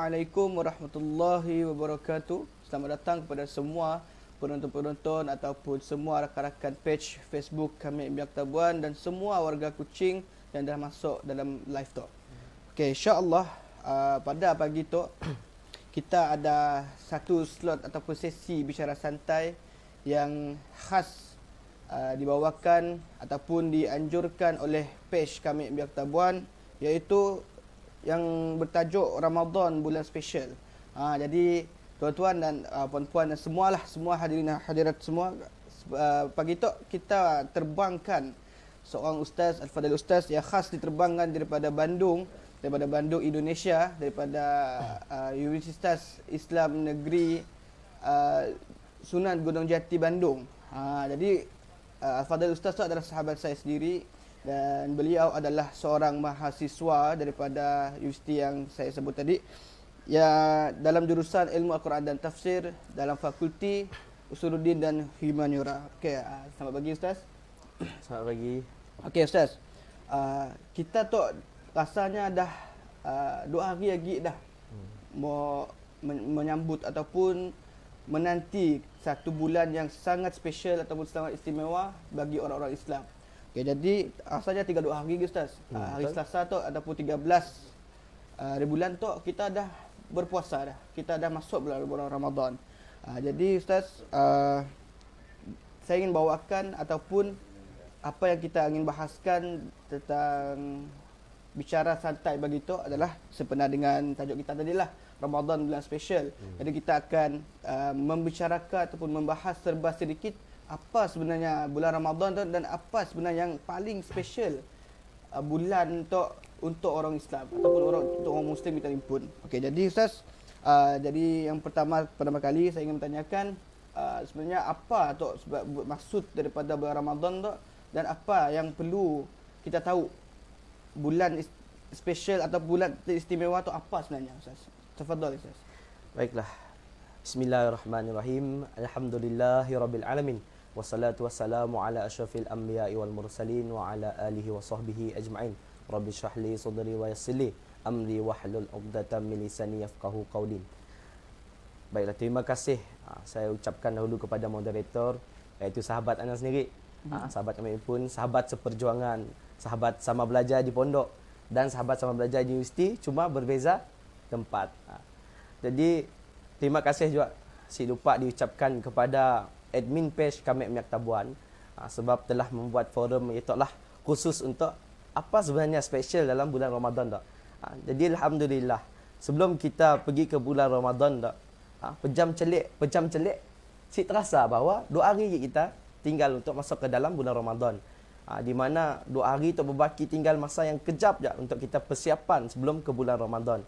Assalamualaikum warahmatullahi wabarakatuh. Selamat datang kepada semua penonton-penonton ataupun semua rakan-rakan page Facebook kami Biak Tabuan dan semua warga kucing yang dah masuk dalam live talk. Okay, insya-Allah uh, pada pagi tu kita ada satu slot ataupun sesi bicara santai yang khas uh, dibawakan ataupun dianjurkan oleh page kami Biak Tabuan iaitu yang bertajuk Ramadan bulan special. Ha, jadi tuan-tuan dan uh, puan-puan dan semualah semua hadirin hadirat semua uh, pagi tu kita terbangkan seorang ustaz al-fadil ustaz yang khas diterbangkan daripada Bandung daripada Bandung Indonesia daripada uh, Universitas Islam Negeri uh, Sunan Gunung Jati Bandung. Ha, jadi uh, al-fadil ustaz tu adalah sahabat saya sendiri dan beliau adalah seorang mahasiswa daripada universiti yang saya sebut tadi ya dalam jurusan ilmu Al-Quran dan Tafsir dalam fakulti Usuluddin dan Humaniora. Okey, uh, selamat pagi ustaz. Selamat pagi. Okey ustaz. Uh, kita tu rasanya dah uh, dua hari lagi dah hmm. mau men- menyambut ataupun menanti satu bulan yang sangat special ataupun sangat istimewa bagi orang-orang Islam. Okay, jadi asalnya 32 hari ke Ustaz. Hmm, uh, hari Selasa tu ataupun 13 ah, hari uh, bulan tu kita dah berpuasa dah. Kita dah masuk bulan, bulan Ramadan. Uh, jadi Ustaz, uh, saya ingin bawakan ataupun apa yang kita ingin bahaskan tentang bicara santai bagi tu adalah sempena dengan tajuk kita tadi lah. Ramadan bulan special. Hmm. Jadi kita akan uh, membicarakan ataupun membahas serba sedikit apa sebenarnya bulan Ramadan tu dan apa sebenarnya yang paling special uh, bulan untuk untuk orang Islam ataupun orang untuk orang Muslim kita impun. Okey, jadi Ustaz, uh, jadi yang pertama pertama kali saya ingin menanyakan uh, sebenarnya apa tu sebab maksud daripada bulan Ramadan tu dan apa yang perlu kita tahu bulan special atau bulan istimewa tu apa sebenarnya Ustaz? Tafadhol Ustaz. Baiklah. Bismillahirrahmanirrahim. Alhamdulillahirabbil alamin wassalatu wassalamu ala asyrafil anbiya'i wal mursalin wa ala alihi wa sahbihi ajma'in. Rabbi syrahli sadri wa yassirli amri wahlul 'uqdatam min lisani yafqahu qawli. Baiklah terima kasih ha, saya ucapkan dahulu kepada moderator iaitu sahabat anda sendiri. Ha, hmm. Sahabat kami pun sahabat seperjuangan, sahabat sama belajar di pondok dan sahabat sama belajar di universiti cuma berbeza tempat. Ha, jadi terima kasih juga si lupa diucapkan kepada admin page kami minyak tabuan uh, sebab telah membuat forum itu lah khusus untuk apa sebenarnya special dalam bulan Ramadan tak. Uh, ah, jadi alhamdulillah sebelum kita pergi ke bulan Ramadan tak uh, ah, pejam celik pejam celik si terasa bahawa dua hari kita tinggal untuk masuk ke dalam bulan Ramadan. Uh, di mana dua hari itu berbaki tinggal masa yang kejap je untuk kita persiapan sebelum ke bulan Ramadan.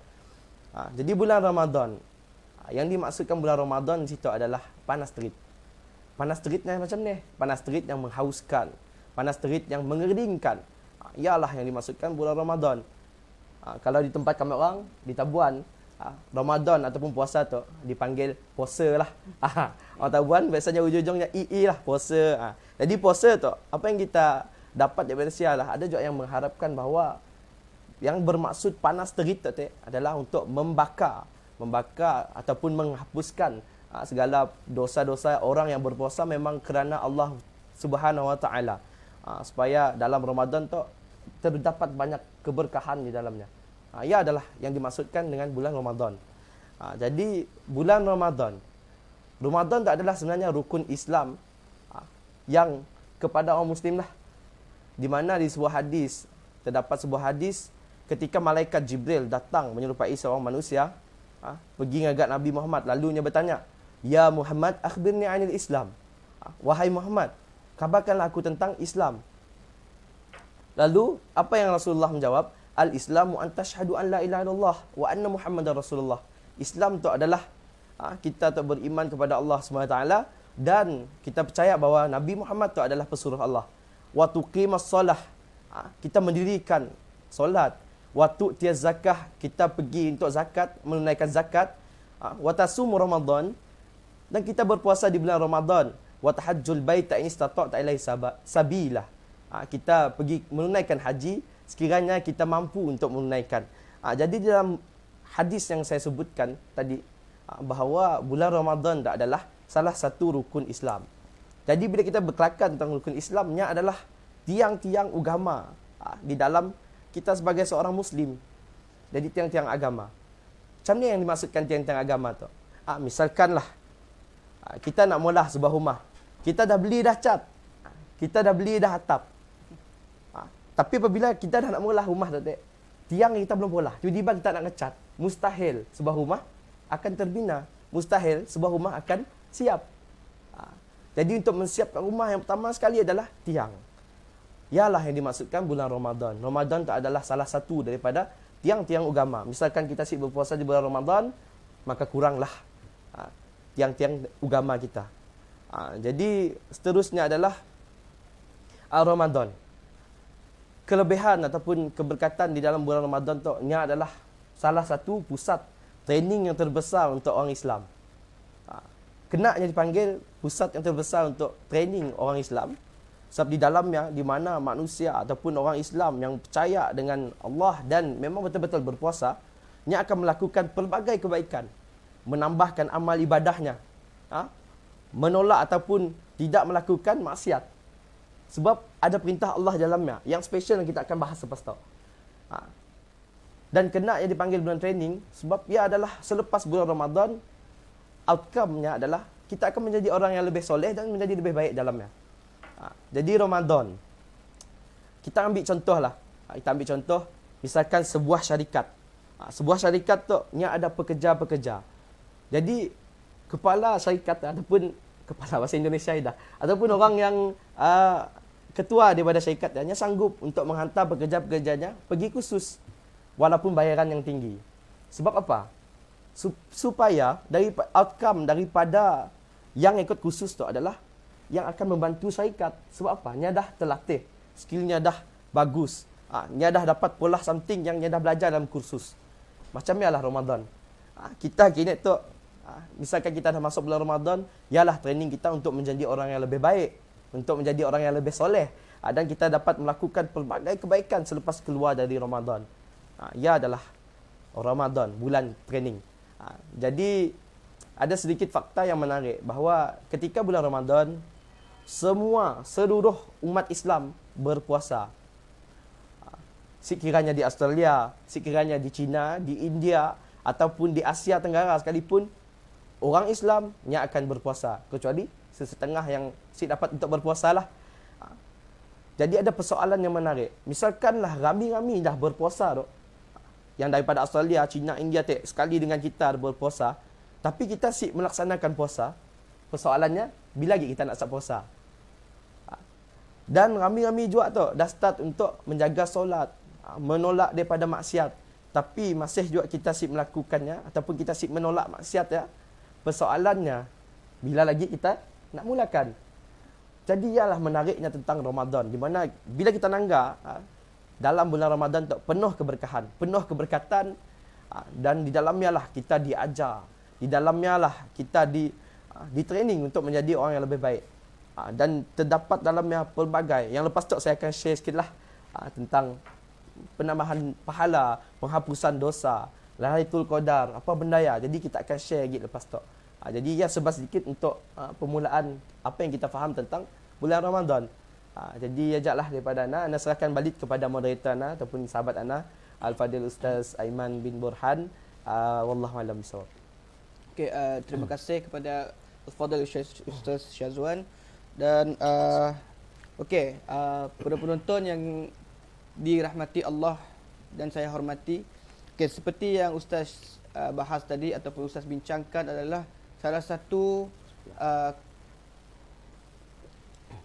Uh, jadi bulan Ramadan yang dimaksudkan bulan Ramadan situ adalah panas terik panas terik yang macam ni panas terik yang menghauskan panas terik yang mengeringkan ah, ialah yang dimaksudkan bulan Ramadan ah, kalau di tempat kami orang di Tabuan ah, Ramadan ataupun puasa tu dipanggil puasa lah orang Tabuan biasanya ujung-ujungnya ii e lah puasa jadi puasa tu apa yang kita dapat di sial lah ada juga yang mengharapkan bahawa yang bermaksud panas terik tu adalah untuk membakar membakar ataupun menghapuskan Ah, segala dosa-dosa orang yang berpuasa memang kerana Allah Subhanahu Wa Taala ah, supaya dalam Ramadan tu terdapat banyak keberkahan di dalamnya. Ah, ia adalah yang dimaksudkan dengan bulan Ramadan. Jadi bulan Ramadan, Ramadan tak adalah sebenarnya rukun Islam yang kepada orang Muslim lah. Di mana di sebuah hadis terdapat sebuah hadis ketika malaikat Jibril datang menyerupai seorang manusia pergi ngagat Nabi Muhammad lalu dia bertanya Ya Muhammad, akhbirni anil Islam. Wahai Muhammad, kabarkanlah aku tentang Islam. Lalu, apa yang Rasulullah menjawab? Al-Islamu an tashhadu an la ilaha illallah wa anna Muhammadar Rasulullah. Islam tu adalah ah, kita tu beriman kepada Allah SWT dan kita percaya bahawa Nabi Muhammad tu adalah pesuruh Allah. Wa tuqimas solah. Ah, kita mendirikan solat. Wa tu'tiaz zakah. Kita pergi untuk zakat, menunaikan zakat. Ah, wa tasum Ramadan dan kita berpuasa di bulan Ramadan wa tahajjul baita in istata'ta ilaihi sabila ah, kita pergi menunaikan haji sekiranya kita mampu untuk menunaikan ah, jadi dalam hadis yang saya sebutkan tadi ah, bahawa bulan Ramadan adalah salah satu rukun Islam jadi bila kita berkelakar tentang rukun Islamnya adalah tiang-tiang agama di dalam kita sebagai seorang muslim jadi tiang-tiang agama macam ni yang dimaksudkan tiang-tiang agama tu Ah, misalkanlah Ah, kita nak mula sebuah rumah. Kita dah beli dah cat. Kita dah beli dah atap. Ha, tapi apabila kita dah nak mula rumah tadi, tiang kita belum mula. Tiba-tiba kita nak ngecat, mustahil sebuah rumah akan terbina. Mustahil sebuah rumah akan siap. Ha, jadi untuk menyiapkan rumah yang pertama sekali adalah tiang. Ialah yang dimaksudkan bulan Ramadan. Ramadan tak adalah salah satu daripada tiang-tiang agama. Misalkan kita sibuk berpuasa di bulan Ramadan, maka kuranglah. Ha, tiang-tiang agama kita. Ha, jadi seterusnya adalah Ramadan. Kelebihan ataupun keberkatan di dalam bulan Ramadan tu nya adalah salah satu pusat training yang terbesar untuk orang Islam. Ha, kenaknya dipanggil pusat yang terbesar untuk training orang Islam sebab di dalamnya di mana manusia ataupun orang Islam yang percaya dengan Allah dan memang betul-betul berpuasa nya akan melakukan pelbagai kebaikan menambahkan amal ibadahnya. Ha? Menolak ataupun tidak melakukan maksiat. Sebab ada perintah Allah dalamnya. Yang special yang kita akan bahas selepas itu. Ha? Dan kena yang dipanggil bulan training. Sebab ia adalah selepas bulan Ramadan. Outcome-nya adalah kita akan menjadi orang yang lebih soleh dan menjadi lebih baik dalamnya. Ha? Jadi Ramadan. Kita ambil contohlah. Ha? Kita ambil contoh. Misalkan sebuah syarikat. Ha, sebuah syarikat tu ni ada pekerja-pekerja. Jadi kepala syarikat ataupun kepala bahasa Indonesia dah ataupun orang yang uh, ketua daripada syarikat hanya sanggup untuk menghantar pekerja-pekerjanya pergi khusus walaupun bayaran yang tinggi. Sebab apa? Supaya dari outcome daripada yang ikut khusus tu adalah yang akan membantu syarikat. Sebab apa? Nya dah terlatih. Skillnya dah bagus. Ha, ah, dia dah dapat pola something yang nya dah belajar dalam kursus. Macam ialah Ramadan. Ha, kita kini tu Ah, misalkan kita dah masuk bulan Ramadan, ialah training kita untuk menjadi orang yang lebih baik, untuk menjadi orang yang lebih soleh ah, dan kita dapat melakukan pelbagai kebaikan selepas keluar dari Ramadan. Ah, ia adalah Ramadan bulan training. Jadi ada sedikit fakta yang menarik bahawa ketika bulan Ramadan semua seluruh umat Islam berpuasa. Sekiranya di Australia, sekiranya di China, di India ataupun di Asia Tenggara sekalipun orang Islam yang akan berpuasa kecuali sesetengah yang si dapat untuk berpuasa lah. Ha. Jadi ada persoalan yang menarik. Misalkanlah rami-rami dah berpuasa tu. Yang daripada Australia, China, India tak sekali dengan kita berpuasa. Tapi kita si melaksanakan puasa. Persoalannya, bila lagi kita nak sah puasa? Ha. Dan rami-rami juga tu dah start untuk menjaga solat. Ha, menolak daripada maksiat. Tapi masih juga kita si melakukannya. Ataupun kita si menolak maksiat ya. Persoalannya bila lagi kita nak mulakan? Jadi ialah menariknya tentang Ramadan di mana bila kita nangga ha, dalam bulan Ramadan tu penuh keberkahan, penuh keberkatan ha, dan di dalamnya lah kita diajar, di dalamnya lah kita di ha, di training untuk menjadi orang yang lebih baik. Dan terdapat dalamnya pelbagai Yang lepas tu saya akan share sikit lah Tentang penambahan pahala Penghapusan dosa Lailatul Qadar, apa benda ya? Jadi kita akan share lagi lepas tu. Ha, jadi ya sebab sedikit untuk ha, permulaan apa yang kita faham tentang bulan Ramadan. Ha, jadi ajaklah daripada ana, ana serahkan balik kepada moderator ana ataupun sahabat ana Al-Fadil Ustaz Aiman bin Burhan. Uh, wallahu a'lam bissawab. Okey, uh, terima kasih kepada Al-Fadil Ustaz Syazwan dan uh, okey, uh, para penonton yang dirahmati Allah dan saya hormati. Okay, seperti yang Ustaz uh, bahas tadi ataupun Ustaz bincangkan adalah salah satu uh,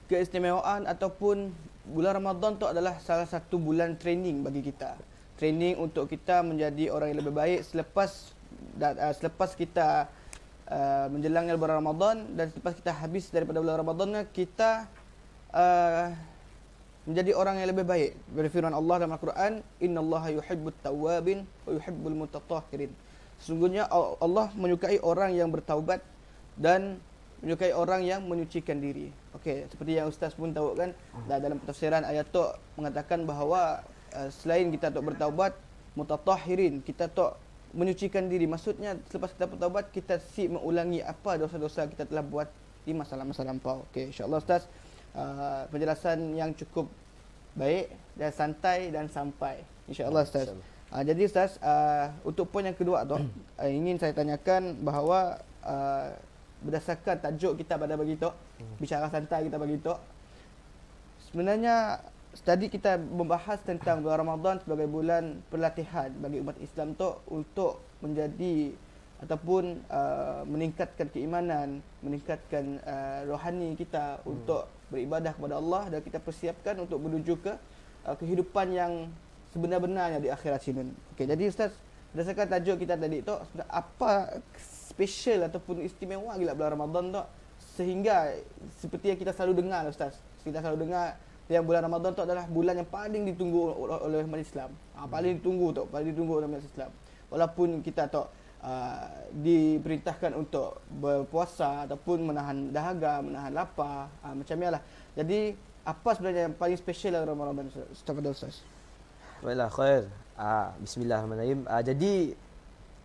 keistimewaan ataupun bulan Ramadan itu adalah salah satu bulan training bagi kita. Training untuk kita menjadi orang yang lebih baik selepas dan uh, selepas kita uh, menjelang bulan Ramadan dan selepas kita habis daripada bulan Ramadan kita uh, menjadi orang yang lebih baik. Berfirman Allah dalam Al-Quran, Inna Allah yuhibbut tawabin wa yuhibbul mutatahirin. Sesungguhnya Allah menyukai orang yang bertaubat dan menyukai orang yang menyucikan diri. Okey, seperti yang Ustaz pun tahu kan, dalam tafsiran ayat tu mengatakan bahawa eh, selain kita tak bertaubat, mutatahirin, kita tak menyucikan diri. Maksudnya selepas kita bertaubat, kita si mengulangi apa dosa-dosa kita telah buat di masa-masa lampau. Okey, insya Ustaz, Uh, penjelasan yang cukup baik dan santai dan sampai. InsyaAllah Ustaz. Insya uh, jadi Ustaz, uh, untuk poin yang kedua tu, uh, ingin saya tanyakan bahawa uh, berdasarkan tajuk kita pada bagi tu, hmm. bicara santai kita bagi tu, sebenarnya tadi kita membahas tentang bulan Ramadan sebagai bulan pelatihan bagi umat Islam tu untuk menjadi ataupun uh, meningkatkan keimanan, meningkatkan uh, rohani kita hmm. untuk beribadah kepada Allah dan kita persiapkan untuk menuju ke uh, kehidupan yang sebenar-benarnya di akhirat sini. Okey, jadi ustaz, berdasarkan tajuk kita tadi tu, apa special ataupun istimewa gila bulan Ramadan tu sehingga seperti yang kita selalu dengar lah, ustaz, kita selalu dengar yang bulan Ramadan tu adalah bulan yang paling ditunggu oleh umat Islam. Ha, paling ditunggu tu, paling ditunggu oleh umat Islam. Walaupun kita tahu Uh, diperintahkan untuk berpuasa ataupun menahan dahaga, menahan lapar, uh, macam ialah Jadi apa sebenarnya yang paling special dalam Ramadan setakat dah Ustaz? Baiklah, khair. Uh, bismillahirrahmanirrahim. Uh, jadi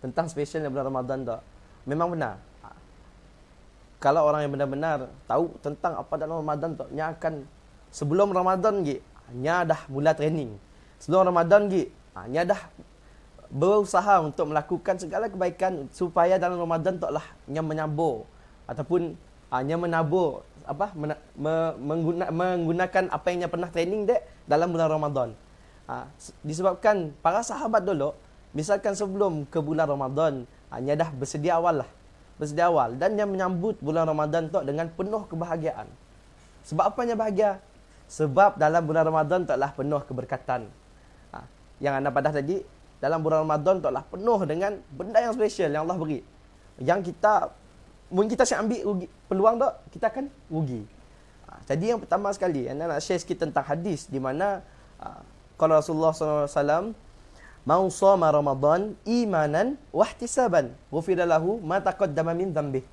tentang special bulan Ramadan tu, memang benar. Uh, kalau orang yang benar-benar tahu tentang apa dalam Ramadan tu, dia akan sebelum Ramadan lagi, dia dah mula training. Sebelum Ramadan lagi, dia dah berusaha untuk melakukan segala kebaikan supaya dalam Ramadan taklah yang menyambur ataupun hanya ah, menabur apa mena, me, menggunakan apa yang pernah training dek dalam bulan Ramadan. Ha, disebabkan para sahabat dulu misalkan sebelum ke bulan Ramadan hanya ah, dah bersedia awal lah. Bersedia awal dan yang menyambut bulan Ramadan tok dengan penuh kebahagiaan. Sebab apanya bahagia? Sebab dalam bulan Ramadan taklah penuh keberkatan. Ha, yang anda pada tadi dalam bulan Ramadan tu adalah penuh dengan benda yang special yang Allah beri. Yang kita mungkin kita saya ambil rugi, peluang tu kita akan rugi. Ah, jadi yang pertama sekali, anda nak share sikit tentang hadis di mana ah, kalau Rasulullah SAW mau sama Ramadan imanan wahtisaban wufira lahu ma taqaddama min dhanbih.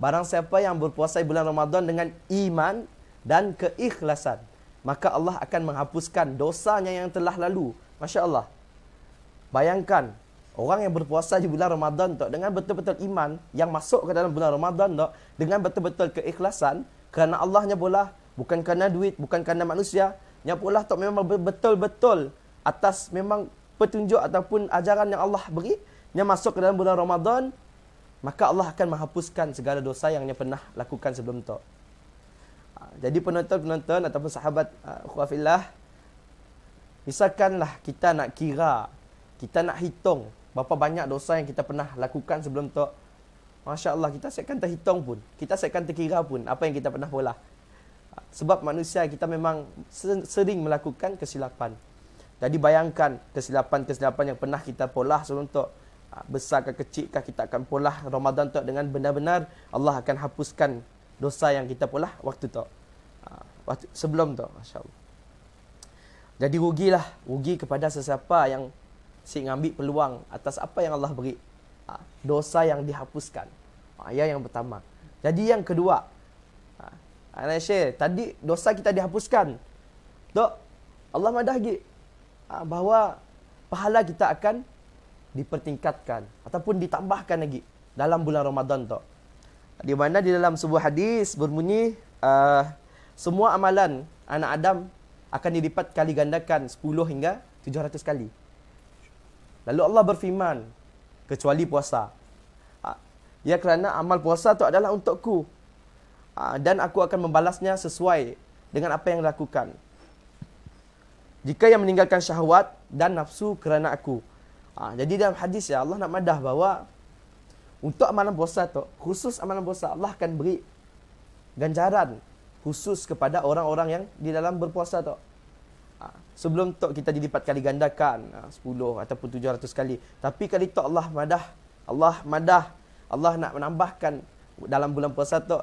Barang siapa yang berpuasa bulan Ramadan dengan iman dan keikhlasan, maka Allah akan menghapuskan dosanya yang telah lalu. Masya Allah. Bayangkan orang yang berpuasa di bulan Ramadan tak dengan betul-betul iman yang masuk ke dalam bulan Ramadan tak dengan betul-betul keikhlasan kerana Allahnya pula bukan kerana duit bukan kerana manusia yang pula tak memang betul-betul atas memang petunjuk ataupun ajaran yang Allah beri yang masuk ke dalam bulan Ramadan maka Allah akan menghapuskan segala dosa yang dia pernah lakukan sebelum tu. Ha, jadi penonton-penonton ataupun sahabat uh, ha, khuafillah misalkanlah kita nak kira kita nak hitung berapa banyak dosa yang kita pernah lakukan sebelum tu. Masya Allah, kita asyikkan terhitung pun. Kita asyikkan terkira pun apa yang kita pernah pola. Sebab manusia kita memang sering melakukan kesilapan. Jadi bayangkan kesilapan-kesilapan yang pernah kita pola sebelum tu. Besar ke kecil ke kita akan pola Ramadan tu dengan benar-benar Allah akan hapuskan dosa yang kita pola waktu tu. Ha, sebelum tu, Masya Allah. Jadi rugilah, rugi kepada sesiapa yang Si ngambil peluang atas apa yang Allah beri ha, dosa yang dihapuskan ha, ayat yang pertama jadi yang kedua ana ha, share tadi dosa kita dihapuskan tok Allah madah gi bahawa pahala kita akan dipertingkatkan ataupun ditambahkan lagi dalam bulan Ramadan tok di mana di dalam sebuah hadis bermunyi uh, semua amalan anak Adam akan dilipat kali gandakan 10 hingga 700 kali. Lalu Allah berfirman, kecuali puasa. Ha, ya kerana amal puasa itu adalah untukku. Ha, dan aku akan membalasnya sesuai dengan apa yang dilakukan. Jika yang meninggalkan syahwat dan nafsu kerana aku. Ha, jadi dalam hadis ya Allah nak madah bahawa untuk amalan puasa itu, khusus amalan puasa Allah akan beri ganjaran khusus kepada orang-orang yang di dalam berpuasa tu. Ha, sebelum tok kita dilipat kali gandakan 10 ha, ataupun 700 kali tapi kali tok Allah madah Allah madah Allah nak menambahkan dalam bulan puasa tok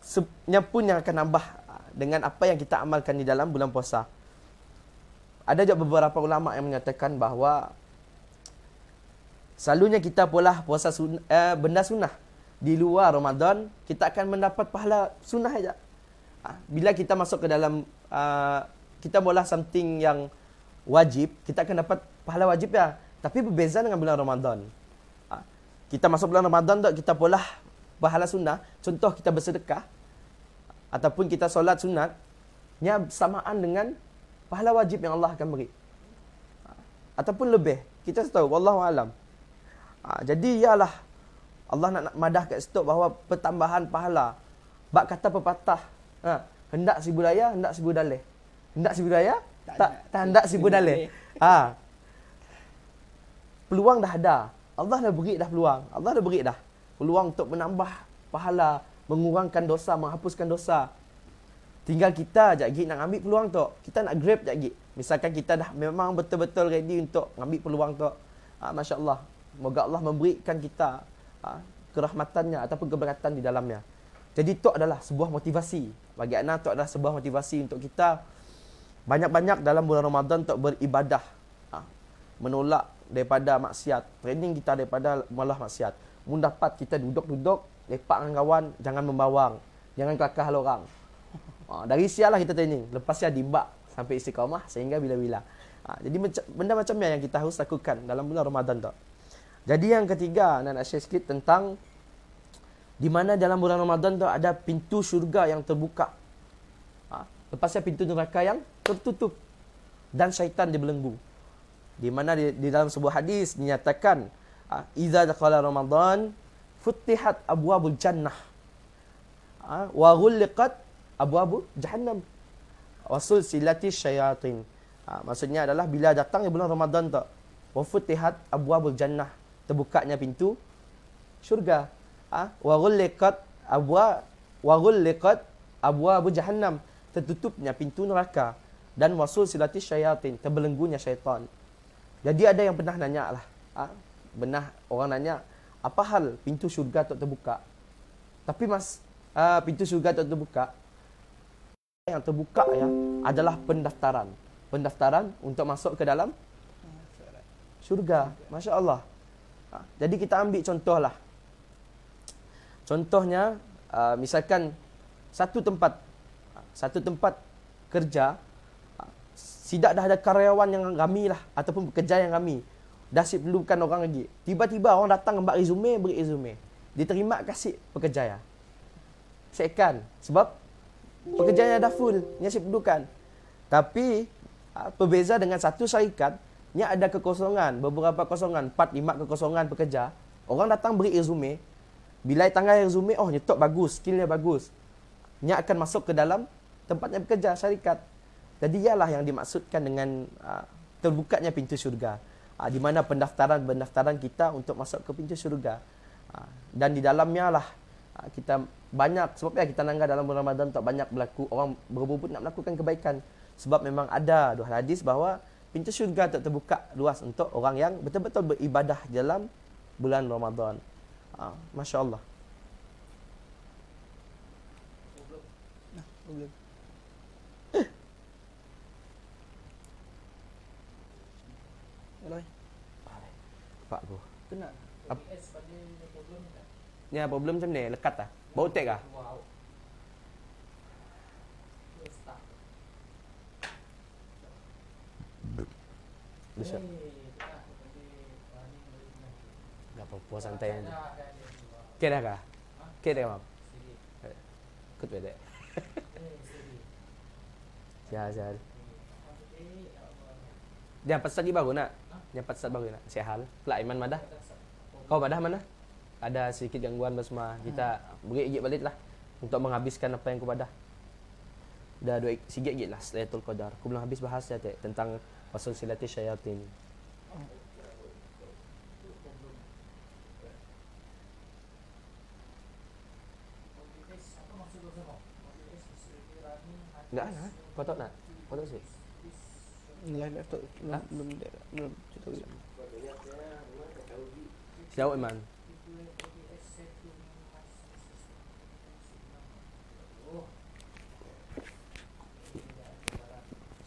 sebenarnya pun yang akan nambah ha, dengan apa yang kita amalkan di dalam bulan puasa ada juga beberapa ulama yang menyatakan bahawa selalunya kita pula puasa sunnah, eh, benda sunnah di luar Ramadan kita akan mendapat pahala sunnah saja bila kita masuk ke dalam uh, kita boleh something yang wajib, kita akan dapat pahala wajib ya. Tapi berbeza dengan bulan Ramadan. Uh, kita masuk bulan Ramadan tak kita boleh pahala sunnah. Contoh kita bersedekah ataupun kita solat sunat ia samaan dengan pahala wajib yang Allah akan beri. Ah, ataupun lebih. Kita tahu wallahu alam. Ah, jadi ialah Allah nak, nak madah kat situ bahawa pertambahan pahala. Bak kata pepatah Ha. Hendak sibu daya, hendak sibu dalih. Hendak sibu daya, tak, tak, hendak sibu dalih. Ha. Peluang dah ada. Allah dah beri dah peluang. Allah dah beri dah. Peluang untuk menambah pahala, mengurangkan dosa, menghapuskan dosa. Tinggal kita jagi nak ambil peluang tu. Kita nak grab jagi. Misalkan kita dah memang betul-betul ready untuk ambil peluang tu. Ha, Masya Allah. Moga Allah memberikan kita ha, kerahmatannya ataupun keberatan di dalamnya. Jadi itu adalah sebuah motivasi bagi Ana tu adalah sebuah motivasi untuk kita banyak-banyak dalam bulan Ramadan untuk beribadah. Ha. Menolak daripada maksiat. Training kita daripada malah maksiat. Mun dapat kita duduk-duduk, lepak dengan kawan, jangan membawang. Jangan kelakar hal orang. Ha, dari sialah kita training. Lepas dia dibak sampai istiqamah sehingga bila-bila. Ha, jadi benda macam yang kita harus lakukan dalam bulan Ramadan tu. Jadi yang ketiga, Ana nak share sikit tentang di mana dalam bulan Ramadan tu ada pintu syurga yang terbuka. Ha? Lepasnya pintu neraka yang tertutup. Dan syaitan dibelenggu. Di mana di, di dalam sebuah hadis dinyatakan. Ha? Iza dakala Ramadan. Futihat abu abu jannah. Ha? Wa gulliqat abu abu jahannam. Wasul silati syaitin. Ha? Maksudnya adalah bila datang di bulan Ramadan tu. Wa futihat abu abu jannah. Terbukanya pintu syurga. Syurga. Ah, wa ghulliqat abwa wa ghulliqat abwa abu jahannam tertutupnya pintu neraka dan wasul silati syayatin terbelenggunya syaitan jadi ada yang pernah nanya lah ha? Ah, benah orang nanya apa hal pintu syurga tak terbuka tapi mas uh, pintu syurga tak terbuka yang terbuka ya adalah pendaftaran pendaftaran untuk masuk ke dalam syurga masya-Allah ha? jadi kita ambil contohlah Contohnya, uh, misalkan satu tempat satu tempat kerja tidak dah ada karyawan yang kami lah ataupun pekerja yang kami dah siap perlukan orang lagi. Tiba-tiba orang datang ambil resume, beri resume. Diterima kasih pekerja ya. Sekan sebab pekerja yang dah full, dia si perlukan. Tapi uh, berbeza dengan satu syarikat, yang ada kekosongan, beberapa kosongan, 4 5 kekosongan pekerja. Orang datang beri resume, bila tangan resume, oh nyetok bagus, skillnya bagus. Ni akan masuk ke dalam tempat yang bekerja, syarikat. Jadi ialah yang dimaksudkan dengan uh, terbukanya pintu syurga. Uh, di mana pendaftaran-pendaftaran kita untuk masuk ke pintu syurga. Uh, dan di dalamnya lah uh, kita banyak, Sebabnya kita nangga dalam bulan Ramadan tak banyak berlaku, orang berebut nak melakukan kebaikan. Sebab memang ada dua hadis bahawa pintu syurga tak terbuka luas untuk orang yang betul-betul beribadah dalam bulan Ramadan. Ah, Masya Allah. Hello. problem tak? Ya, problem macam ni. Lekat tak? Lah. Bau tek lah? Wow apa puas santai aja. Kan? Okey dah kah? Okey dah mam. Kut bedek. Ya, ya. Dia pasal di baru nak. Dia pasal baru nak. Sehal. Pelak Iman madah. Kau pada mana? Ada sedikit gangguan basma. Kita beri gigit balik lah untuk menghabiskan apa yang kau madah. Dah dua sigit gigit lah. Setelah tul kodar. Kau belum habis bahas ya tentang pasal silat syaitan ini. Enggak ada. Kau tahu tak? Kau tahu sih? Nilai laptop belum belum cerita lagi. Siapa Iman?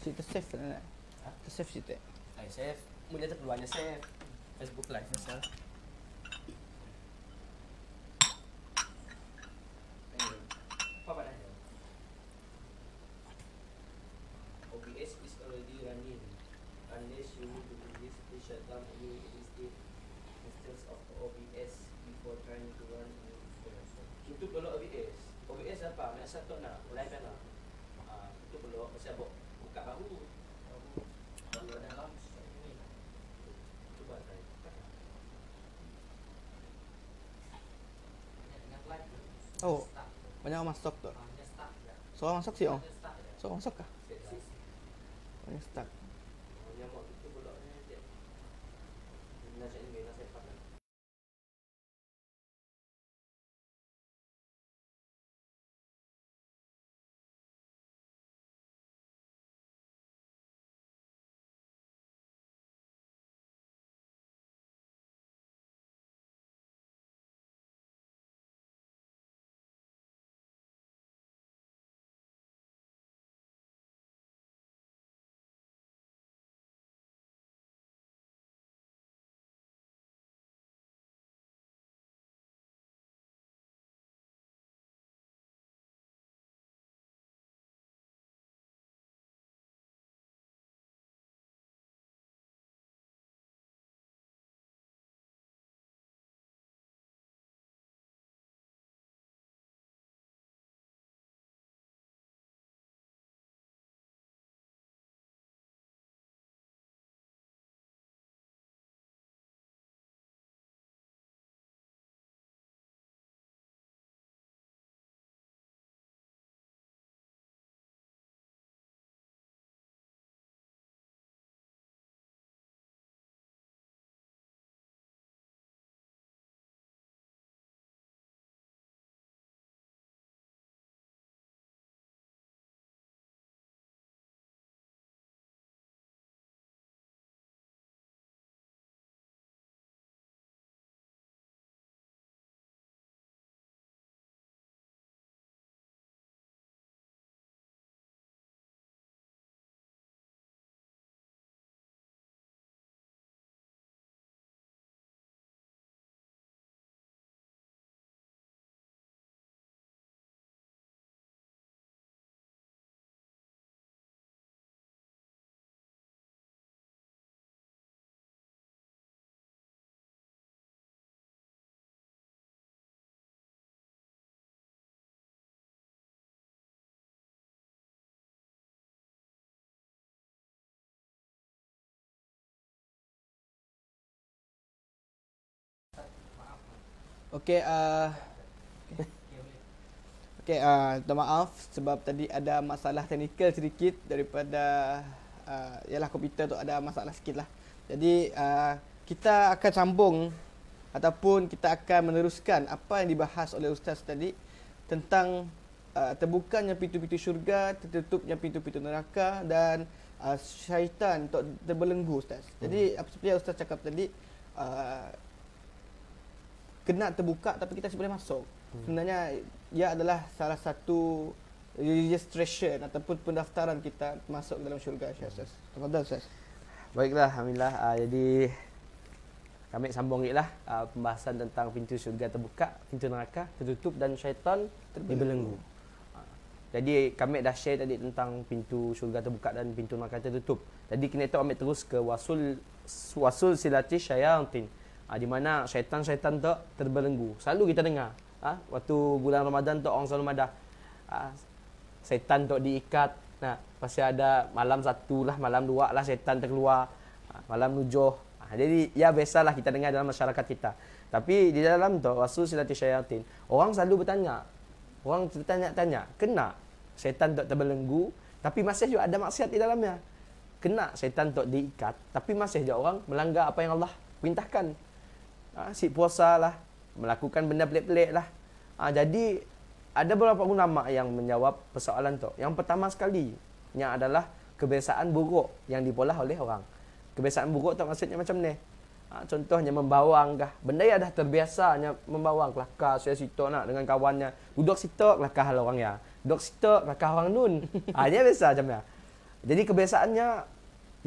Si tu safe lah. Tu safe sih tu. Ay safe. Mula tu keluarnya safe. Facebook lah, ni yang masuk tu. Seorang masuk sih, oh. Seorang masuk kah? Yang stuck. Okey a uh, Okey a okay, uh, maaf sebab tadi ada masalah teknikal sedikit daripada a uh, ialah komputer tu ada masalah sikitlah. Jadi a uh, kita akan sambung ataupun kita akan meneruskan apa yang dibahas oleh ustaz tadi tentang uh, terbukanya pintu-pintu syurga, tertutupnya pintu-pintu neraka dan uh, syaitan untuk terbelenggu ustaz. Jadi hmm. apa seperti yang ustaz cakap tadi ah, kena terbuka tapi kita masih boleh masuk. Hmm. Sebenarnya ia adalah salah satu registration ataupun pendaftaran kita masuk dalam syurga Syas. Tafadhal Syas. Baiklah alhamdulillah uh, jadi kami sambungilah uh, ah, pembahasan tentang pintu syurga terbuka, pintu neraka tertutup dan syaitan terbelenggu. Uh, jadi kami dah share tadi tentang pintu syurga terbuka dan pintu neraka tertutup. Jadi kita ambil terus ke wasul wasul silati syayatin ha, di mana syaitan-syaitan tu terbelenggu. Selalu kita dengar. Ha, waktu bulan Ramadan tu orang selalu madah. Ha, syaitan tu diikat. Nah, pasti ada malam satu lah, malam dua lah syaitan terkeluar. Ha, malam nujuh. Ha, jadi, ya biasalah kita dengar dalam masyarakat kita. Tapi di dalam tu, Rasul Silati Syaitin, orang selalu bertanya. Orang bertanya tanya kena syaitan tu terbelenggu, tapi masih juga ada maksiat di dalamnya. Kena syaitan tu diikat, tapi masih juga orang melanggar apa yang Allah perintahkan ha, ah, si puasa lah melakukan benda pelik-pelik lah ha, jadi ada beberapa ulama yang menjawab persoalan tu yang pertama sekali yang adalah kebiasaan buruk yang dipolah oleh orang kebiasaan buruk tu maksudnya macam ni ha, contohnya membawang kah benda yang dah terbiasa membawang kelakar suya situ nak dengan kawannya duduk sitok kelakar lah orang ya duduk situ kelakar orang nun hanya biasa macam ni ya. jadi kebiasaannya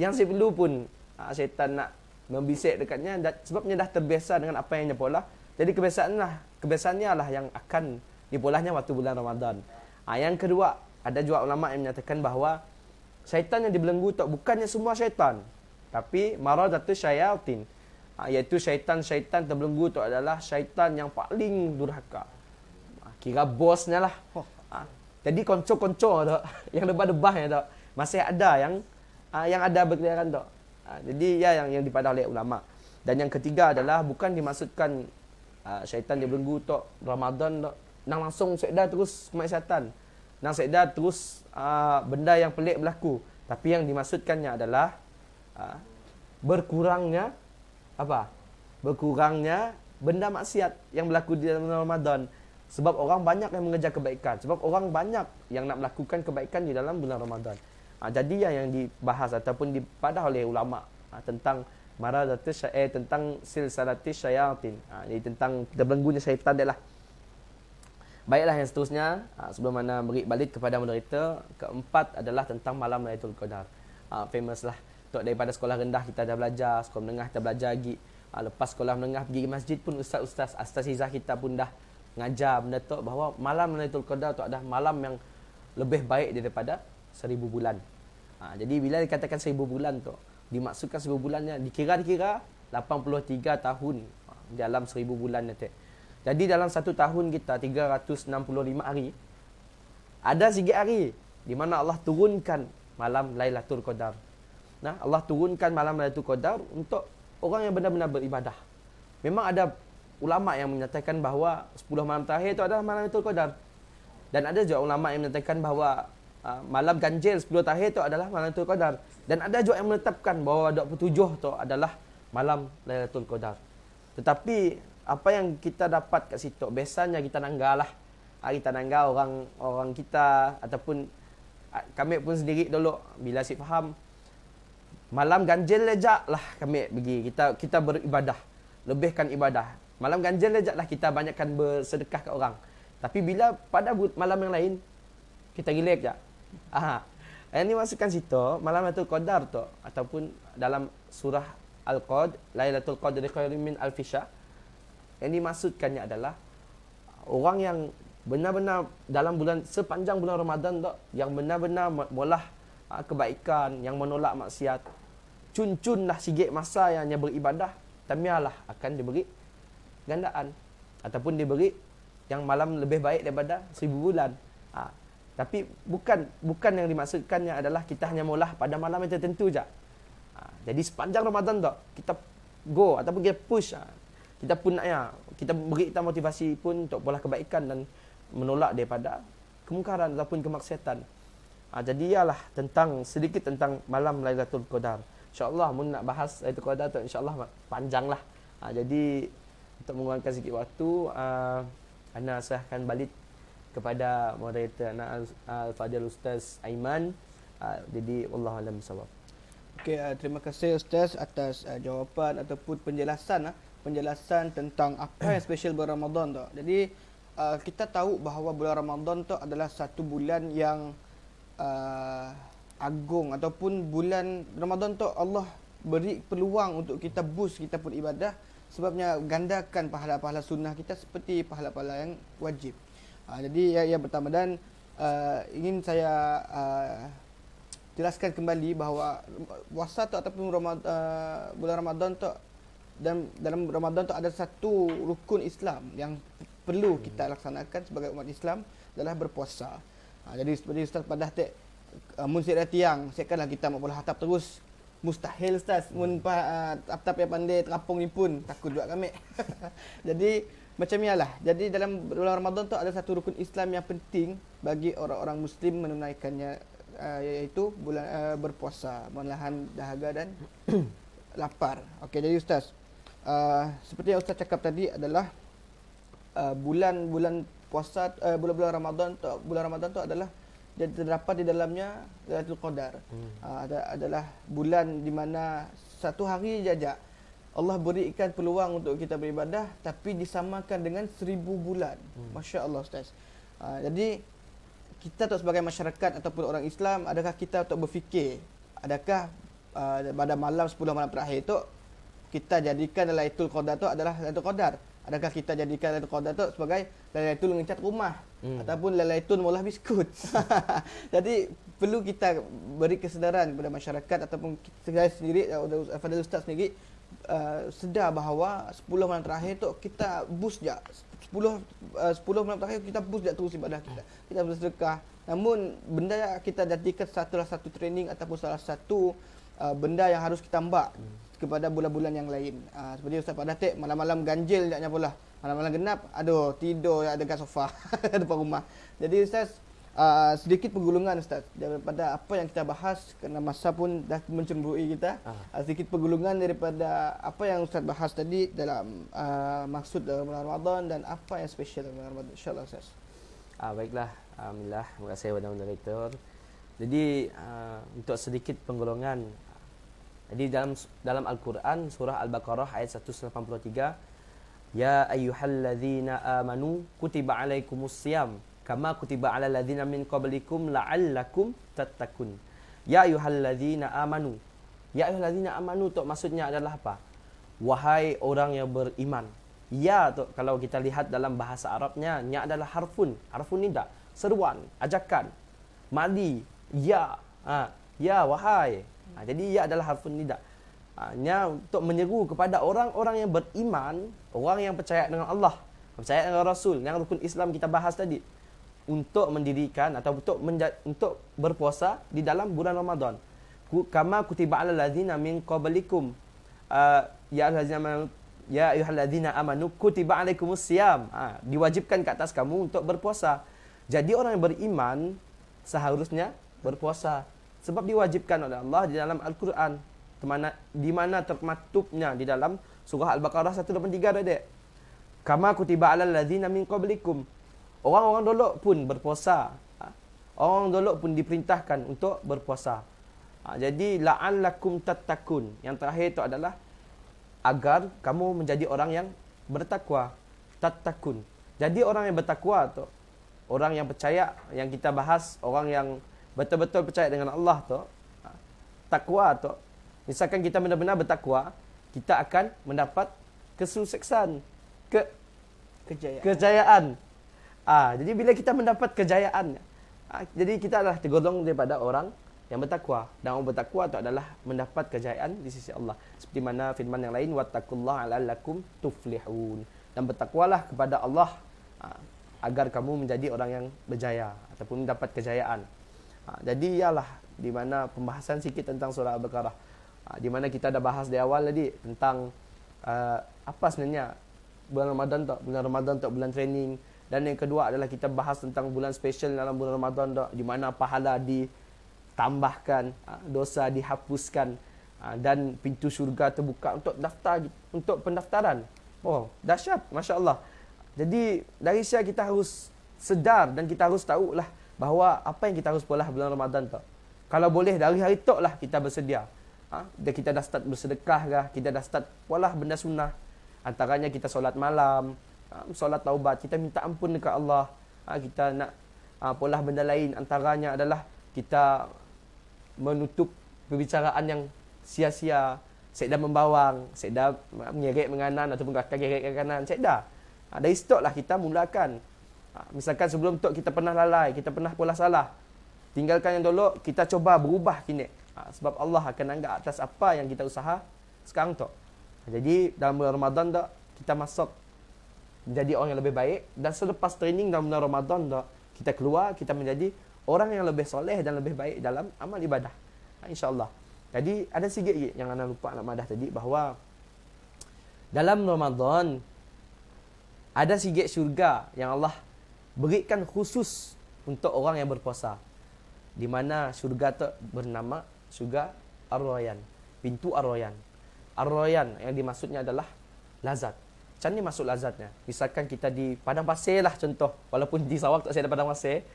yang sebelum pun ha, setan nak membisik dekatnya sebabnya dah terbiasa dengan apa yang nyepola jadi kebiasaanlah kebiasaannya lah yang akan nyepolahnya waktu bulan Ramadan ha, yang kedua ada juga ulama yang menyatakan bahawa syaitan yang dibelenggu tak bukannya semua syaitan tapi marah datu syaitan ha, iaitu syaitan-syaitan terbelenggu tu adalah syaitan yang paling durhaka ha, kira bosnya lah oh. ha, jadi konco-konco tu yang debah-debahnya tu masih ada yang ha, yang ada berkeliaran tu Ha, jadi ya yang yang dipandang oleh ulama. Dan yang ketiga adalah bukan dimaksudkan uh, syaitan dia belenggu tok Ramadan tok nang langsung sekda terus kemai syaitan. Nang sekda terus uh, benda yang pelik berlaku. Tapi yang dimaksudkannya adalah uh, berkurangnya apa? Berkurangnya benda maksiat yang berlaku di dalam Ramadan. Sebab orang banyak yang mengejar kebaikan. Sebab orang banyak yang nak melakukan kebaikan di dalam bulan Ramadan. Ha, jadi yang yang dibahas ataupun dipadah oleh ulama ha, tentang maradatu syai eh, tentang silsalati syaitan Ha, ah, jadi tentang terbelenggunya syaitan dia lah. Baiklah yang seterusnya ha, sebelum mana beri balik kepada moderator keempat adalah tentang malam Lailatul Qadar. Ha, famous lah. Untuk daripada sekolah rendah kita dah belajar, sekolah menengah kita belajar lagi. Ha, lepas sekolah menengah pergi ke masjid pun ustaz-ustaz astasizah kita pun dah ngajar benda tu bahawa malam Lailatul Qadar tu adalah malam yang lebih baik daripada seribu bulan. Ha, jadi bila dikatakan seribu bulan tu, dimaksudkan seribu bulannya dikira-kira 83 tahun ha, dalam seribu bulan nanti. Jadi dalam satu tahun kita 365 hari, ada segi hari di mana Allah turunkan malam Lailatul Qadar. Nah, Allah turunkan malam Lailatul Qadar untuk orang yang benar-benar beribadah. Memang ada ulama yang menyatakan bahawa 10 malam terakhir itu adalah malam Lailatul Qadar. Dan ada juga ulama yang menyatakan bahawa Ah, malam ganjil 10 tahir tu adalah Lailatul Qadar. Dan ada juga yang menetapkan bahawa 27 tu adalah malam Lailatul Qadar. Tetapi apa yang kita dapat kat situ, biasanya kita nanggar lah. Uh, ah, kita nanggar orang orang kita ataupun ah, kami pun sendiri dulu bila si faham. Malam ganjil lejak lah kami pergi. Kita kita beribadah. Lebihkan ibadah. Malam ganjil lejak lah kita banyakkan bersedekah ke orang. Tapi bila pada malam yang lain, kita gilek je. Ha. Ini maksudkan situ malam itu qadar tu ataupun dalam surah Al-Qad Lailatul Qadri khairum min alf Ini maksudkannya adalah orang yang benar-benar dalam bulan sepanjang bulan Ramadan tu yang benar-benar molah ha, ah, kebaikan yang menolak maksiat cuncunlah sikit masa yang dia beribadah tamialah akan diberi gandaan ataupun diberi yang malam lebih baik daripada seribu bulan ha. Tapi bukan bukan yang dimaksudkannya adalah kita hanya mulah pada malam yang tertentu je. Ha, jadi sepanjang Ramadan tu, kita go ataupun kita push. Ha, kita pun nak ya, kita beri kita motivasi pun untuk pola kebaikan dan menolak daripada kemungkaran ataupun kemaksiatan. Ha, jadi ialah tentang sedikit tentang malam Lailatul Qadar. Insya Allah mun nak bahas Lailatul Qadar tu insyaAllah panjang lah. Ha, jadi untuk mengurangkan sikit waktu, uh, Ana serahkan balik kepada moderator anak al-Fadil Ustaz Aiman. Ah, jadi wallahu alam sawab. Okey, ah, terima kasih Ustaz atas ah, jawapan ataupun penjelasan penjelasan tentang apa yang special bulan Ramadan tu. Jadi kita tahu bahawa bulan Ramadan tu adalah satu bulan yang agung ataupun bulan Ramadan tu Allah beri peluang untuk kita boost kita pun ibadah sebabnya gandakan pahala-pahala sunnah kita seperti pahala-pahala yang wajib. Uh, jadi yang, yang pertama dan uh, ingin saya uh, jelaskan kembali bahawa puasa tu ataupun Ramadan, uh, bulan Ramadan tu dan dalam Ramadan tu ada satu rukun Islam yang perlu hmm. kita laksanakan sebagai umat Islam adalah berpuasa. Ha, jadi seperti Ustaz Padah tak uh, mun sirat tiang, sekalah kita mau boleh hatap terus. Mustahil Ustaz, mun uh, hmm. tap-tap yang pandai terapung ni pun takut juga kami. jadi macam ni lah. Jadi dalam bulan Ramadan tu ada satu rukun Islam yang penting bagi orang-orang Muslim menunaikannya uh, iaitu bulan, uh, berpuasa, menahan dahaga dan lapar. Okey, jadi Ustaz, uh, seperti yang Ustaz cakap tadi adalah bulan-bulan uh, puasa uh, bulan-bulan Ramadan tu bulan Ramadan tu adalah dia terdapat di dalamnya Lailatul Qadar. Hmm. Uh, ada adalah bulan di mana satu hari jajak Allah berikan peluang untuk kita beribadah tapi disamakan dengan seribu bulan. Hmm. Masya-Allah ustaz. Ha, jadi kita tu sebagai masyarakat ataupun orang Islam adakah kita untuk berfikir adakah uh, pada malam sepuluh malam terakhir itu kita jadikan Lailatul Qadar tu adalah Lailatul Qadar? Adakah kita jadikan Lailatul Qadar tu sebagai Lailatul ngecat rumah hmm. ataupun Lailatul Maulah biskut? jadi perlu kita beri kesedaran kepada masyarakat ataupun saya sendiri atau eh, Ustaz sendiri uh, sedar bahawa 10 malam terakhir tu kita boost je 10 uh, 10 malam terakhir kita boost je terus ibadah kita kita bersedekah namun benda yang kita jadikan satulah satu training ataupun salah satu uh, benda yang harus kita ambak hmm. kepada bulan-bulan yang lain uh, seperti Ustaz Pak Datik malam-malam ganjil je pula malam-malam genap aduh tidur ada dekat sofa depan rumah jadi saya uh, sedikit pergulungan Ustaz daripada apa yang kita bahas kerana masa pun dah mencemburui kita uh, sedikit pergulungan daripada apa yang Ustaz bahas tadi dalam uh, maksud dalam bulan Ramadan dan apa yang special dalam bulan Ramadan insyaAllah Ustaz uh, baiklah Alhamdulillah terima kasih kepada moderator jadi uh, untuk sedikit penggolongan jadi dalam dalam Al-Quran surah Al-Baqarah ayat 183 Ya ayyuhallazina amanu kutiba alaikumus kama kutiba ala ladzina min qablikum la'allakum tattaqun ya ayuhal ladzina amanu ya ayuhal ladzina amanu tok maksudnya adalah apa wahai orang yang beriman ya tok kalau kita lihat dalam bahasa arabnya nya adalah harfun harfun nida seruan ajakan madi. ya ha, ya wahai ha, jadi ya adalah harfun nida ha, nya untuk menyeru kepada orang-orang yang beriman orang yang percaya dengan Allah percaya dengan rasul yang rukun Islam kita bahas tadi untuk mendirikan atau untuk menja- untuk berpuasa di dalam bulan Ramadan. Kama kutiba ala ladzina min qablikum ah, ya ayyuhallazina ya ayyuhallazina amanu kutiba alaikumus siyam. Ha, diwajibkan ke atas kamu untuk berpuasa. Jadi orang yang beriman seharusnya berpuasa sebab diwajibkan oleh Allah di dalam Al-Quran. Temana, di mana termaktubnya di dalam surah Al-Baqarah 183 dek. Kama kutiba ala ladzina min qablikum Orang-orang dolok pun berpuasa. Ha. Orang orang dolok pun diperintahkan untuk berpuasa. Ha, jadi, laan la'allakum tattakun. Yang terakhir itu adalah, agar kamu menjadi orang yang bertakwa. Tattakun. Jadi, orang yang bertakwa itu, orang yang percaya, yang kita bahas, orang yang betul-betul percaya dengan Allah itu, ha, takwa itu, misalkan kita benar-benar bertakwa, kita akan mendapat kesuksesan. Ke, kejayaan. kejayaan. Ah, jadi bila kita mendapat kejayaan, ah, jadi kita adalah tergolong daripada orang yang bertakwa. Dan orang bertakwa itu adalah mendapat kejayaan di sisi Allah. Seperti mana firman yang lain, wattaqullaha alalakum tuflihun. Dan bertakwalah kepada Allah ah, agar kamu menjadi orang yang berjaya ataupun mendapat kejayaan. Ah, jadi ialah di mana pembahasan sikit tentang surah Al-Baqarah. Ah, di mana kita dah bahas di awal tadi tentang uh, apa sebenarnya bulan Ramadan tak bulan Ramadan tak bulan training dan yang kedua adalah kita bahas tentang bulan special dalam bulan Ramadan di mana pahala ditambahkan, ah, dosa dihapuskan ah, dan pintu syurga terbuka untuk daftar untuk pendaftaran. Oh, dahsyat, masya-Allah. Jadi dari sini kita harus sedar dan kita harus tahu lah bahawa apa yang kita harus pula bulan Ramadan tu. Kalau boleh dari hari tu lah kita bersedia. Ha? kita dah start bersedekah kah, kita dah start pula benda sunnah. Antaranya kita solat malam, solat taubat kita minta ampun dekat Allah ha, kita nak ha, polah benda lain antaranya adalah kita menutup perbincangan yang sia-sia sekda membawang sekda mengerik menganan ataupun kaki-kaki ke kanan sekda ada ha, stok lah kita mulakan misalkan sebelum tu kita pernah lalai kita pernah polah salah tinggalkan yang dulu kita cuba berubah kini sebab Allah akan anggap atas apa yang kita usaha sekarang tu jadi dalam bulan Ramadan tu kita masuk jadi orang yang lebih baik dan selepas training dalam bulan Ramadan kita keluar kita menjadi orang yang lebih soleh dan lebih baik dalam amal ibadah ha, insyaallah jadi ada sikit yang anda lupa nak madah tadi bahawa dalam Ramadan ada sikit syurga yang Allah berikan khusus untuk orang yang berpuasa di mana syurga tu bernama syurga Ar-Royan pintu Ar-Royan Ar-Royan yang dimaksudnya adalah lazat macam ni masuk lazatnya. Misalkan kita di padang pasir lah contoh. Walaupun di Sarawak tak saya ada padang pasir.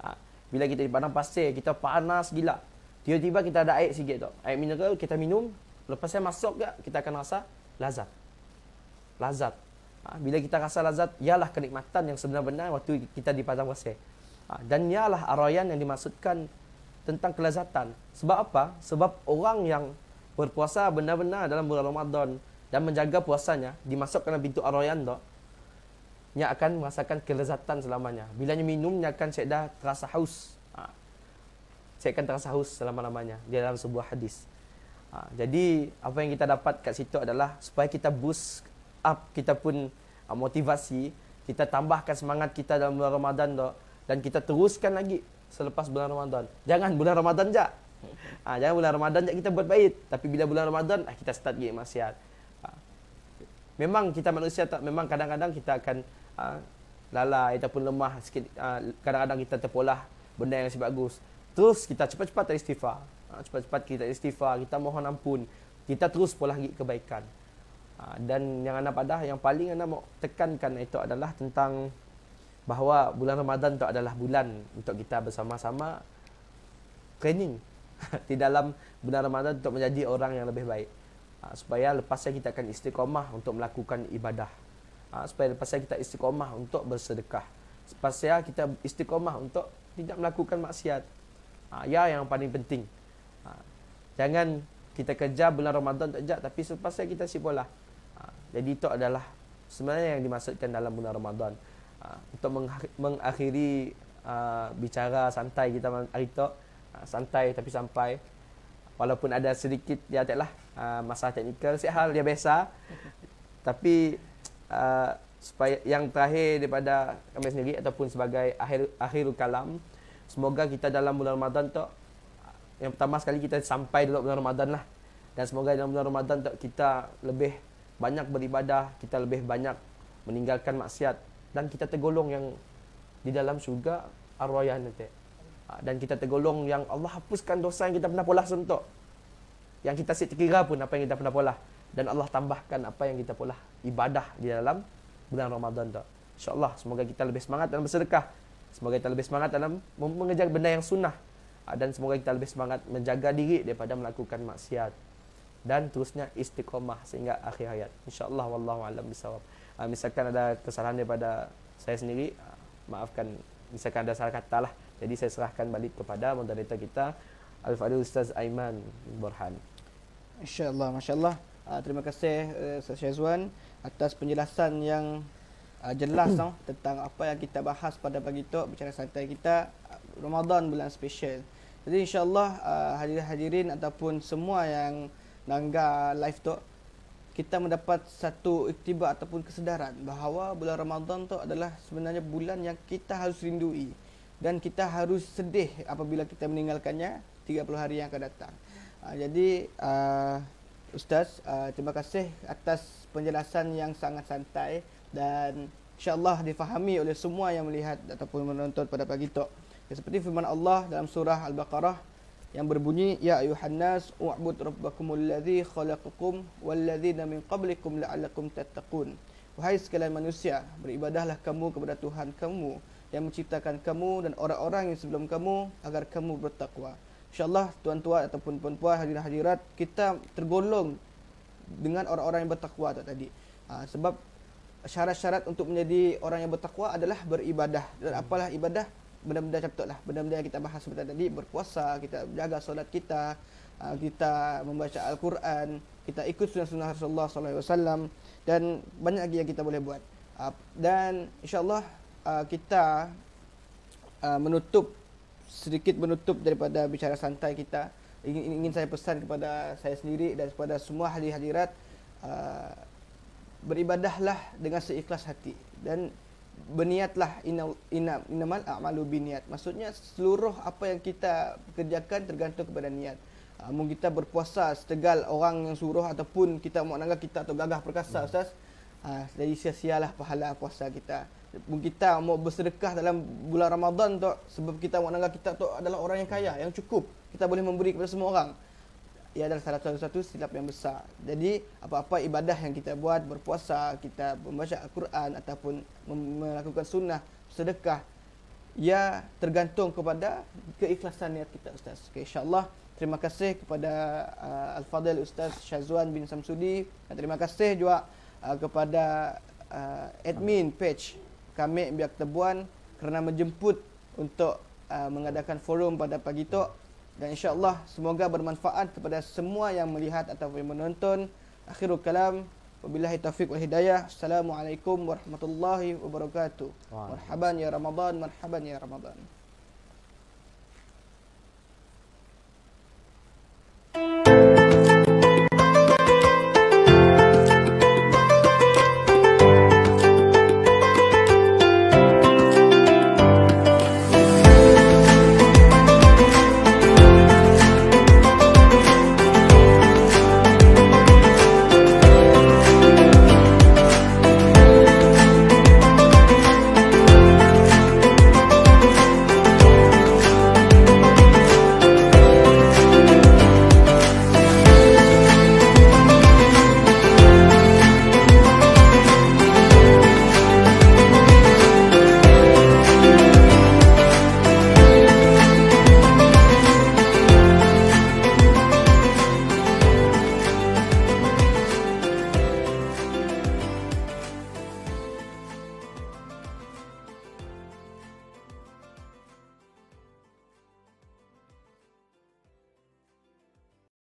Ha, bila kita di padang pasir, kita panas gila. Tiba-tiba kita ada air sikit tu. Air mineral kita minum. Lepas saya masuk ke, kita akan rasa lazat. Lazat. Ha, bila kita rasa lazat, ialah kenikmatan yang sebenar-benar waktu kita di padang pasir. Ha, dan ialah arayan yang dimaksudkan tentang kelazatan. Sebab apa? Sebab orang yang berpuasa benar-benar dalam bulan Ramadan, dan menjaga puasanya dimasukkan dalam pintu aroyan tu ia akan merasakan kelezatan selamanya bila dia minumnya akan cek dah terasa haus ha. cek akan terasa haus selama-lamanya di dalam sebuah hadis ha. jadi apa yang kita dapat kat situ adalah supaya kita boost up kita pun ha, motivasi kita tambahkan semangat kita dalam bulan Ramadan tu dan kita teruskan lagi selepas bulan Ramadan jangan bulan Ramadan je ha, jangan bulan Ramadan je kita buat baik tapi bila bulan Ramadan ah, kita start lagi maksiat memang kita manusia tak memang kadang-kadang kita akan uh, lalai ataupun lemah sikit uh, kadang-kadang kita terpolah benda yang bagus. terus kita cepat-cepat teristifa, uh, ah, cepat-cepat kita istifa. kita mohon ampun kita terus polah lagi kebaikan uh, dan yang anda pada yang paling anda mau tekankan itu adalah tentang bahawa bulan Ramadan itu adalah bulan untuk kita bersama-sama training di dalam bulan Ramadan untuk menjadi orang yang lebih baik. Ah, supaya lepas saya kita akan istiqomah untuk melakukan ibadah ah, supaya lepas saya kita istiqomah untuk bersedekah lepas saya kita istiqomah untuk tidak melakukan maksiat ah, ya yang paling penting jangan kita kerja bulan Ramadan tak jejak tapi selepas saya kita sibuk lah jadi itu adalah sebenarnya yang dimaksudkan dalam bulan Ramadan untuk mengakhiri bicara santai kita hari tu santai tapi sampai walaupun ada sedikit ya taklah lah uh, masalah teknikal sihal dia biasa tapi uh, supaya yang terakhir daripada kami sendiri ataupun sebagai akhir akhirul kalam semoga kita dalam bulan Ramadan tu yang pertama sekali kita sampai dalam bulan Ramadan lah dan semoga dalam bulan Ramadan tu kita lebih banyak beribadah kita lebih banyak meninggalkan maksiat dan kita tergolong yang di dalam syurga arwah nanti. Ah, dan kita tergolong yang Allah hapuskan dosa yang kita pernah polah sentuh. Yang kita asyik terkira pun apa yang kita pernah polah. Dan Allah tambahkan apa yang kita polah. Ibadah di dalam bulan Ramadan tu. InsyaAllah, semoga kita lebih semangat dalam bersedekah. Semoga kita lebih semangat dalam mengejar benda yang sunnah. Ah, dan semoga kita lebih semangat menjaga diri daripada melakukan maksiat. Dan terusnya istiqomah sehingga akhir hayat. InsyaAllah, wallahu'alam bisawab. Ah, misalkan ada kesalahan daripada saya sendiri, maafkan. Misalkan ada salah kata lah. Jadi saya serahkan balik kepada moderator kita Al-Fadil Ustaz Aiman Burhan. InsyaAllah, MasyaAllah. Uh, terima kasih eh, Ustaz uh, Syazwan atas penjelasan yang uh, jelas uh, tentang apa yang kita bahas pada pagi itu bicara santai kita ah, Ramadan bulan special. Jadi insyaAllah uh, hadirin-hadirin ataupun semua yang nangga live tu kita mendapat satu iktibar ataupun kesedaran bahawa bulan Ramadan tu adalah sebenarnya bulan yang kita harus rindui dan kita harus sedih apabila kita meninggalkannya 30 hari yang akan datang. Uh, jadi uh, ustaz uh, terima kasih atas penjelasan yang sangat santai dan insyaallah difahami oleh semua yang melihat ataupun menonton pada pagi tok. Ya, seperti firman Allah dalam surah Al-Baqarah yang berbunyi ya ayuhan nas u'bud rabbakumul ladzi khalaqakum wal ladzina min qablikum la'allakum tattaqun. Wahai sekalian manusia, beribadahlah kamu kepada Tuhan kamu yang menciptakan kamu dan orang-orang yang sebelum kamu agar kamu bertakwa. InsyaAllah tuan-tuan ataupun puan-puan hadirin hadirat, kita tergolong dengan orang-orang yang bertakwa tadi. Ha, sebab syarat-syarat untuk menjadi orang yang bertakwa adalah beribadah. Dan hmm. apalah ibadah? Benda-benda macam lah. Benda-benda yang kita bahas sebentar tadi, berpuasa, kita jaga solat kita, Ah, kita membaca Al-Quran, kita ikut sunnah-sunnah Rasulullah sallallahu alaihi wasallam dan banyak lagi yang kita boleh buat. Ah, dan insya-Allah ah, kita menutup sedikit menutup daripada bicara santai kita. Ingin, saya pesan kepada saya sendiri dan kepada semua hadir hadirat beribadahlah dengan seikhlas hati dan berniatlah inna inna a'malu maksudnya seluruh apa yang kita kerjakan tergantung kepada niat Ah, mungkin kita berpuasa setegal orang yang suruh ataupun kita mak nangga kita atau gagah perkasa hmm. ustaz. Ha, jadi sia-sialah pahala puasa kita. Mungkin kita mau bersedekah dalam bulan Ramadan tu sebab kita mak nangga kita tu adalah orang yang kaya yang cukup. Kita boleh memberi kepada semua orang. Ia adalah salah satu, satu silap yang besar. Jadi apa-apa ibadah yang kita buat, berpuasa, kita membaca Al-Quran ataupun melakukan sunnah, sedekah ia tergantung kepada keikhlasan niat kita ustaz. Okay, insya-Allah Terima kasih kepada uh, Al-Fadhil Ustaz Syazwan bin Samsudi. Dan terima kasih juga uh, kepada uh, admin page kami Biak Tebuan kerana menjemput untuk uh, mengadakan forum pada pagi itu. Dan insyaAllah semoga bermanfaat kepada semua yang melihat atau yang menonton. Akhirul kalam. Wabillahi taufiq wal hidayah. Assalamualaikum warahmatullahi wabarakatuh. Marhaban ya Ramadan. Marhaban ya Ramadan.